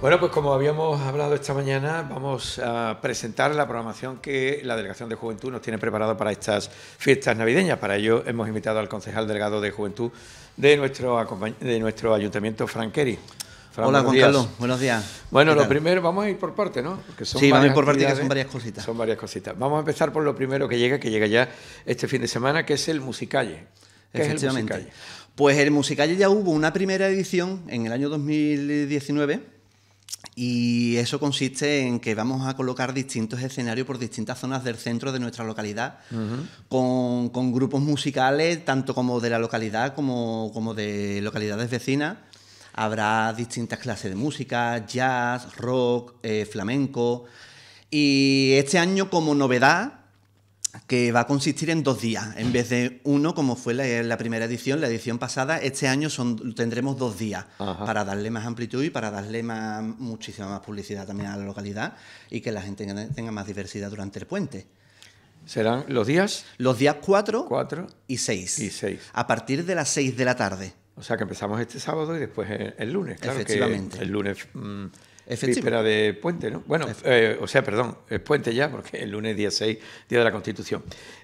Bueno, pues como habíamos hablado esta mañana, vamos a presentar la programación que la Delegación de Juventud nos tiene preparado para estas fiestas navideñas. Para ello hemos invitado al concejal delegado de Juventud de nuestro, de nuestro ayuntamiento, Frank Kerry. Hola, Juan buenos días. Bueno, lo primero, vamos a ir por parte, ¿no? sí, vamos a ir por parte, que son varias cositas. Son varias cositas. Vamos a empezar por lo primero que llega, que llega ya este fin de semana, que es el Musicalle. Efectivamente. Pues el Musicalle ya hubo una primera edición en el año 2019 y eso consiste en que vamos a colocar distintos escenarios por distintas zonas del centro de nuestra localidad, con, grupos musicales, tanto como de la localidad como, de localidades vecinas. Habrá distintas clases de música, jazz, rock, eh, flamenco. Y este año como novedad que va a consistir en dos días, en vez de uno como fue la, primera edición, la edición pasada, este año son, tendremos dos días para darle más amplitud y para darle más, muchísima más publicidad también a la localidad y que la gente tenga más diversidad durante el puente. ¿Serán los días? Los días 4 y 6. Y 6. A partir de las 6 de la tarde. O sea que empezamos este sábado y después el, lunes. Claro Efectivamente. el lunes... Mm, Víspera de puente, ¿no? Bueno, eh, o sea, perdón, es eh, puente ya, porque el lunes 16, día de la Constitución.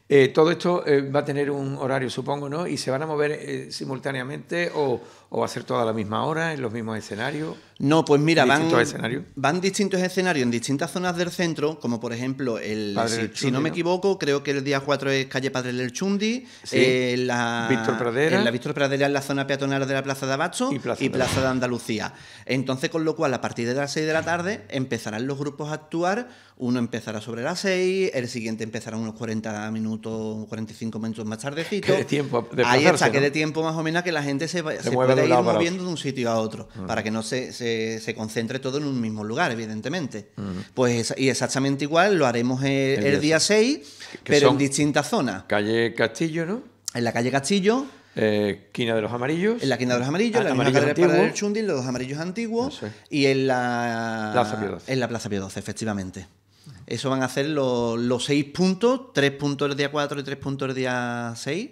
Eh, todo esto eh, va a tener un horario, supongo, ¿no? ¿Y se van a mover eh, simultáneamente o, va a ser toda la misma hora, en los mismos escenarios? No, pues mira, van distintos escenarios, en distintas zonas del centro, como por ejemplo, el, si, no me equivoco, creo que el día 4 es calle Padre del Chundi, la, Víctor Pradera. En la Víctor Pradera la zona peatonal de la Plaza de Abacho y Plaza, de, de Andalucía. Entonces, con lo cual, a partir de las 6 de la tarde empezarán los grupos a actuar, uno empezará sobre las 6, el siguiente empezará unos 40 minutos 45 minutos más tardecito. Que tiempo de ahí que de tiempo más o menos que la gente se, se, ir moviendo de un sitio a otro, para que no se, se, concentre todo en un mismo lugar, evidentemente. Pues y exactamente igual lo haremos el, día 6, pero en distintas zonas. Calle Castillo, ¿no? En la calle Castillo. Eh, quina de los amarillos. En la quina de los amarillos, ah, la los amarillos antiguos. Y en la, Plaza Pio efectivamente. Eso van a ser los, seis puntos, tres puntos el día 4 y tres puntos el día 6.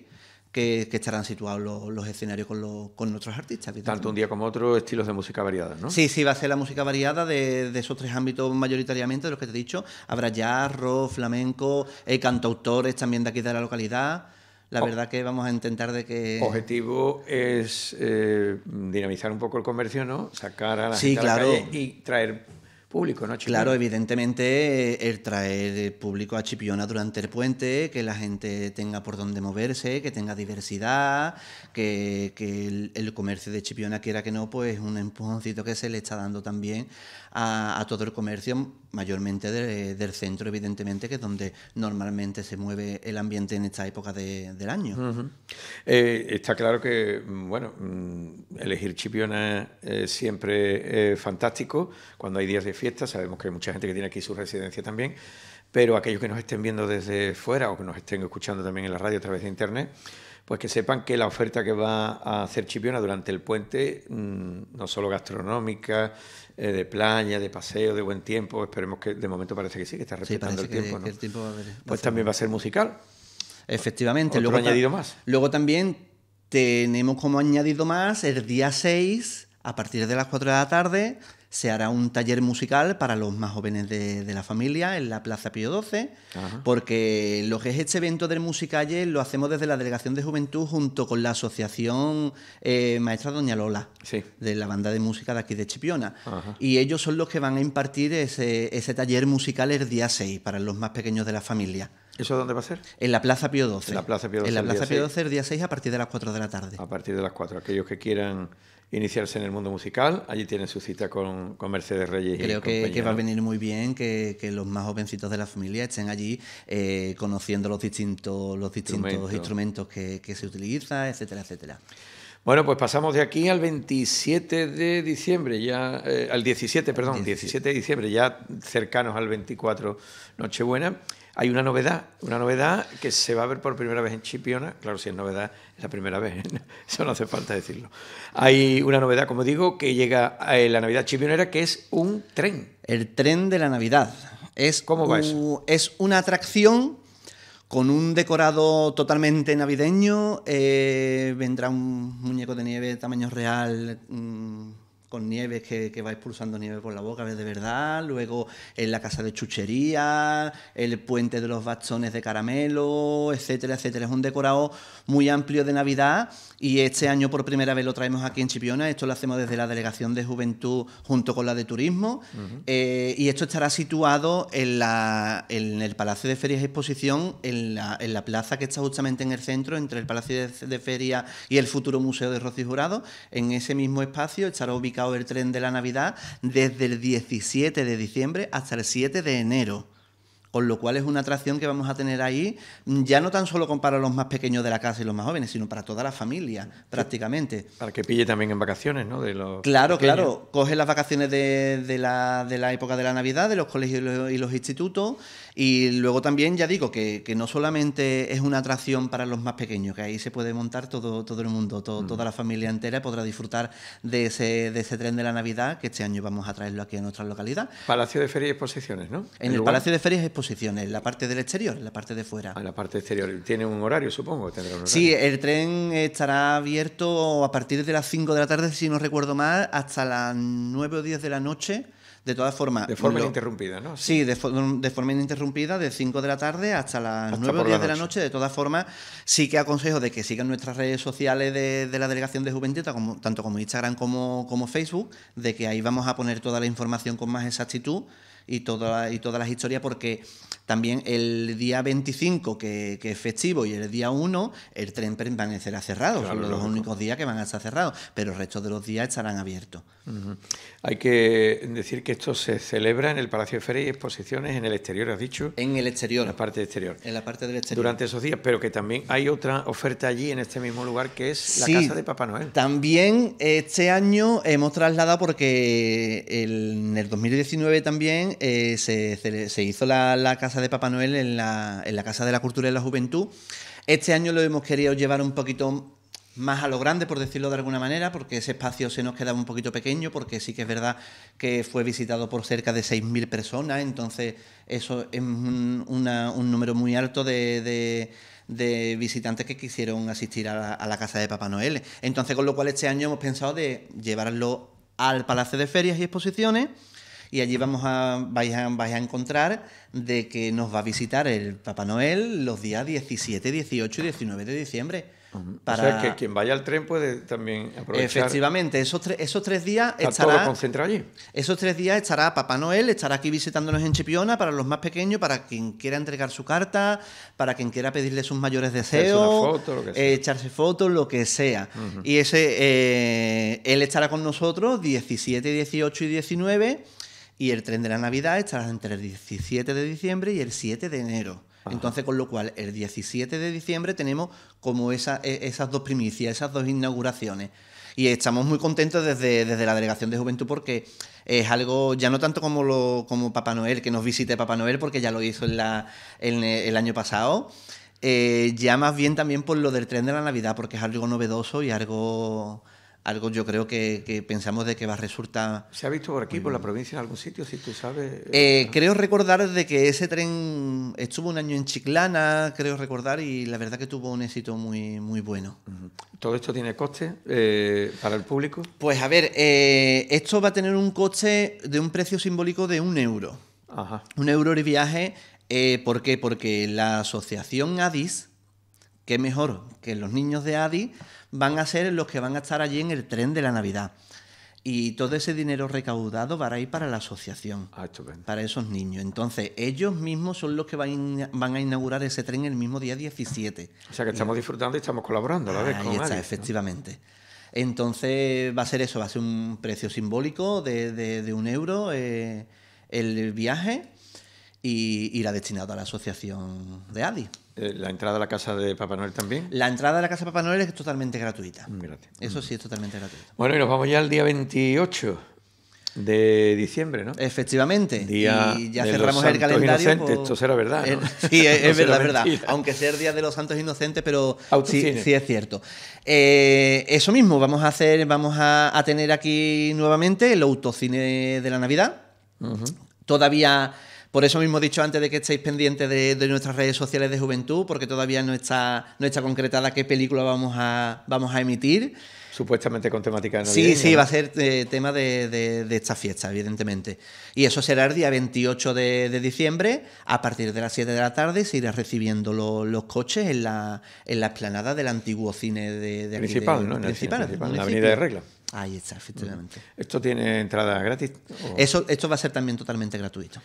Que, estarán situados los, escenarios con, los, con, nuestros artistas. Tanto un día como otro, estilos de música variada, ¿no? Sí, sí, va a ser la música variada de, esos tres ámbitos mayoritariamente, de los que te he dicho. Habrá jazz, rock, flamenco, eh, cantautores también de aquí de la localidad. La verdad que vamos a intentar de que... Objetivo es eh, dinamizar un poco el comercio, ¿no? Sacar a la gente a la calle y traer Claro, evidentemente eh, el traer eh, público a Chipiona durante el puente, que la gente tenga por dónde moverse, que tenga diversidad, que, el, comercio de Chipiona, quiera que no, pues un empujoncito que se le está dando también a todo el comercio mayormente del centro, evidentemente, que es donde normalmente se mueve el ambiente en esta época del año. Eh, está claro que, mm, bueno, mm, elegir Chipiona eh, siempre es fantástico. Cuando hay días de fiesta, sabemos que hay mucha gente que tiene aquí su residencia también, pero aquellos que nos estén viendo desde fuera o que nos estén escuchando también en la radio a través de Internet, pues que sepan que la oferta que va a hacer Chipiona durante el puente, mm, no solo gastronómica, eh, de playa, de paseo, de buen tiempo, esperemos que de momento parece que sí, que está respetando el, tiempo, ¿no? el tiempo. Va a pues también va a ser musical. Efectivamente. luego, añadido más. Luego también tenemos como añadido más el día 6, a partir de las 4 de la tarde, se hará un taller musical para los más jóvenes de, la familia en la Plaza Pío XII, porque lo que es este evento del Musicalle lo hacemos desde la Delegación de Juventud junto con la Asociación eh, Maestra Doña Lola, de la banda de música de aquí de Chipiona. Y ellos son los que van a impartir ese, ese taller musical el día 6 para los más pequeños de la familia. ¿Eso dónde va a ser? En la Plaza Pío XII. En la Plaza Pío XII. la Plaza el día 6, a partir de las 4 de la tarde. A partir de las 4. Aquellos que quieran iniciarse en el mundo musical, allí tienen su cita con, Mercedes Reyes. Creo que, que, va a venir muy bien que, los más jovencitos de la familia estén allí eh, conociendo los distintos, los distintos instrumentos que, se utilizan, etcétera, etcétera. Bueno, pues pasamos de aquí al 27 de diciembre, ya eh, al 17, perdón, 17 de diciembre, ya cercanos al 24 Nochebuena. Hay una novedad, una novedad que se va a ver por primera vez en Chipiona, claro, si es novedad, es la primera vez, ¿eh? eso no hace falta decirlo. Hay una novedad, como digo, que llega a eh, la Navidad Chipionera, que es un tren. El tren de la Navidad. Es ¿Cómo va Es una atracción con un decorado totalmente navideño, eh, vendrá un muñeco de nieve de tamaño real. Mm, con nieve que, que, va expulsando nieve por la boca, de verdad. Luego en la casa de chuchería, el puente de los bastones de caramelo, etcétera, etcétera. Es un decorado muy amplio de Navidad y este año por primera vez lo traemos aquí en Chipiona. Esto lo hacemos desde la Delegación de Juventud junto con la de Turismo. Eh, y esto estará situado en, la, en el Palacio de Ferias Exposición, en la, plaza que está justamente en el centro, entre el Palacio de, Feria Ferias y el futuro Museo de Rocío Jurado. En ese mismo espacio estará ubicado el tren de la Navidad desde el 17 de diciembre hasta el 7 de enero. Con lo cual es una atracción que vamos a tener ahí, ya no tan solo para los más pequeños de la casa y los más jóvenes, sino para toda la familia, prácticamente. Para que pille también en vacaciones, ¿no? De los claro, claro. Coge las vacaciones de, la, época de la Navidad, de los colegios y los, institutos. Y luego también, ya digo, que, no solamente es una atracción para los más pequeños, que ahí se puede montar todo, todo el mundo, mm. toda la familia entera podrá disfrutar de ese, de ese tren de la Navidad, que este año vamos a traerlo aquí a nuestra localidad. Palacio de Ferias y Exposiciones, ¿no? En el, Palacio de Ferias y Exposiciones la parte del exterior, la parte de fuera? Ah, en la parte exterior. ¿Tiene un horario, supongo? ¿Tendrá un horario? Sí, el tren estará abierto a partir de las 5 de la tarde, si no recuerdo mal, hasta las 9 o 10 de la noche. De todas formas. De forma interrumpida ininterrumpida, ¿no? Sí, de, forma ininterrumpida, de 5 de la tarde hasta las 9 o 10 de la noche. De todas formas, sí que aconsejo de que sigan nuestras redes sociales de, la Delegación de Juventud, como, tanto como Instagram como, como Facebook, de que ahí vamos a poner toda la información con más exactitud y, toda, y todas las historias, porque también el día 25, que, que, es festivo, y el día 1, el tren permanecerá cerrado. son los únicos días que van a estar cerrados, pero el resto de los días estarán abiertos. Hay que decir que esto se celebra en el Palacio de Feria y exposiciones en el exterior, has dicho. En el exterior. En la parte exterior. En la parte del exterior. Durante esos días, pero que también hay otra oferta allí en este mismo lugar que es la Casa de Papá Noel. También este año hemos trasladado porque el, en el 2019 también eh, se, hizo la, casa de Papá Noel en la, Casa de la Cultura y la Juventud. Este año lo hemos querido llevar un poquito más a lo grande, por decirlo de alguna manera, porque ese espacio se nos quedaba un poquito pequeño, porque sí que es verdad que fue visitado por cerca de 6.000 personas, entonces eso es un, número muy alto de, visitantes que quisieron asistir a la, casa de Papá Noel. Entonces, con lo cual este año hemos pensado de llevarlo al Palacio de Ferias y Exposiciones y allí vamos a, vais, a, encontrar de que nos va a visitar el Papá Noel los días 17, 18 y 19 de diciembre. Para... O sea, que quien vaya al tren puede también aprovechar. Efectivamente, esos, esos tres días estará. concentrado allí. Esos tres días estará Papá Noel, estará aquí visitándonos en Chipiona para los más pequeños, para quien quiera entregar su carta, para quien quiera pedirle sus mayores deseos, echarse fotos, lo que sea. Y ese eh, él estará con nosotros 17, 18 y 19 y el tren de la Navidad estará entre el 17 de diciembre y el 7 de enero. Entonces, con lo cual, el 17 de diciembre tenemos como e, esas dos primicias, esas dos inauguraciones. Y estamos muy contentos desde, la Delegación de Juventud porque es algo, ya no tanto como, lo, como Papá Noel, que nos visite Papá Noel porque ya lo hizo en la, el año pasado, eh, ya más bien también por lo del tren de la Navidad, porque es algo novedoso y algo algo yo creo que, pensamos de que va a resultar... ¿Se ha visto por aquí, por la provincia, en algún sitio, si tú sabes? Eh, creo recordar de que ese tren estuvo un año en Chiclana, creo recordar, y la verdad que tuvo un éxito muy, muy bueno. ¿Todo esto tiene coste eh, para el público? Pues a ver, eh, esto va a tener un coste de un precio simbólico de un euro. Ajá. Un euro de viaje, ¿por qué? Porque la asociación ADIS, que mejor que los niños de ADIS van a ser los que van a estar allí en el tren de la Navidad. Y todo ese dinero recaudado va a ir para la asociación, ah, para esos niños. Entonces, ellos mismos son los que van, a inaugurar ese tren el mismo día 17. O sea que estamos disfrutando y estamos colaborando, ¿la Ahí está, efectivamente. Entonces, va a ser eso, va a ser un precio simbólico de, un euro eh, el viaje y la destinado a la asociación de ADI. Eh, ¿La entrada a la casa de Papá Noel también? La entrada a la casa de Papá Noel es totalmente gratuita. Mm, eso mm. sí, es totalmente gratuito. Bueno, y nos vamos ya al día 28 de diciembre, ¿no? Efectivamente. Día y ya cerramos los el calendario. Pues, Esto será verdad. Eh, sí, es, verdad, Aunque sea el Día de los Santos Inocentes, pero sí, es cierto. Eh, eso mismo, vamos a hacer, vamos a, tener aquí nuevamente el autocine de la Navidad. Todavía por eso mismo he dicho antes de que estéis pendientes de, nuestras redes sociales de juventud, porque todavía no está, no está concretada qué película vamos a, vamos a emitir. Supuestamente con temática de Sí, sí, va a ser eh, tema de, esta fiesta, evidentemente. Y eso será el día 28 de, diciembre. A partir de las 7 de la tarde se irá recibiendo los coches en la, en la explanada del antiguo cine de, aquí Principal, ¿no? en la avenida de Regla. Ahí está, efectivamente. ¿Esto tiene entrada gratis? Eso, esto va a ser también totalmente gratuito.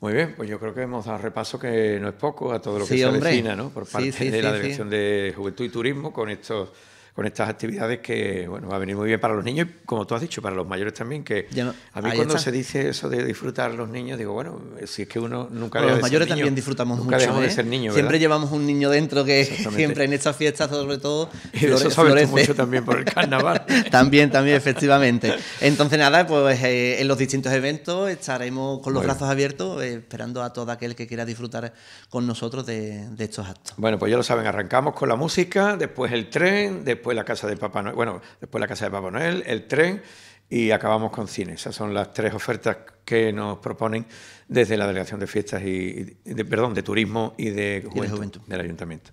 Muy bien, pues yo creo que hemos dado repaso que no es poco a todo lo que se avecina, ¿no? Por parte de la Dirección de Juventud y Turismo con estos con estas actividades que bueno, va a venir muy bien para los niños y, como tú has dicho, para los mayores también. Que a mí cuando se dice eso de disfrutar los niños, digo, bueno, si es que uno nunca Los mayores también disfrutamos nunca mucho. ¿eh? siempre llevamos un niño dentro que siempre en estas fiestas, sobre todo, y eso mucho también por el carnaval. también, también, efectivamente. Entonces, nada, pues eh, en los distintos eventos estaremos con los brazos abiertos, eh, esperando a todo aquel que quiera disfrutar con nosotros de, de estos actos. Bueno, pues ya lo saben, arrancamos con la música, después el tren, después después la casa de Papá Noel, bueno, después la casa de Papá el tren y acabamos con cine. Esas son las tres ofertas que nos proponen desde la Delegación de Fiestas y, de, perdón, de Turismo y de juventud, del Ayuntamiento.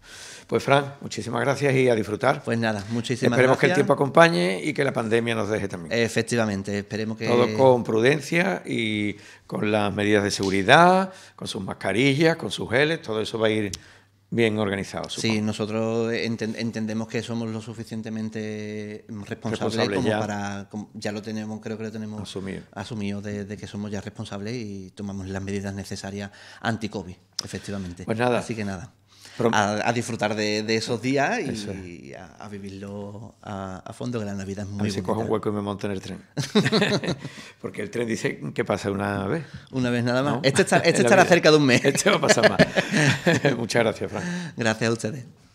Pues Fran, muchísimas gracias y a disfrutar. Pues nada, muchísimas gracias. Esperemos que el tiempo acompañe y que la pandemia nos deje también. Efectivamente, esperemos que... Todo con prudencia y con las medidas de seguridad, con sus mascarillas, con sus geles, todo eso va a ir bien organizados. Supongo. Sí, nosotros entendemos que somos lo suficientemente responsables Responsable como para. ya lo tenemos, creo que lo tenemos asumido, de, que somos ya responsables y tomamos las medidas necesarias anti-COVID, efectivamente. Pues nada. Así que nada a, disfrutar de, esos días y, a, vivirlo a, fondo, que la Navidad es muy a se coge un hueco y me monto en el tren. Porque el tren dice que pasa una vez. Una vez nada más. Este, este estará cerca de un mes. Este va a pasar más. Muchas gracias, Fran. Gracias a ustedes.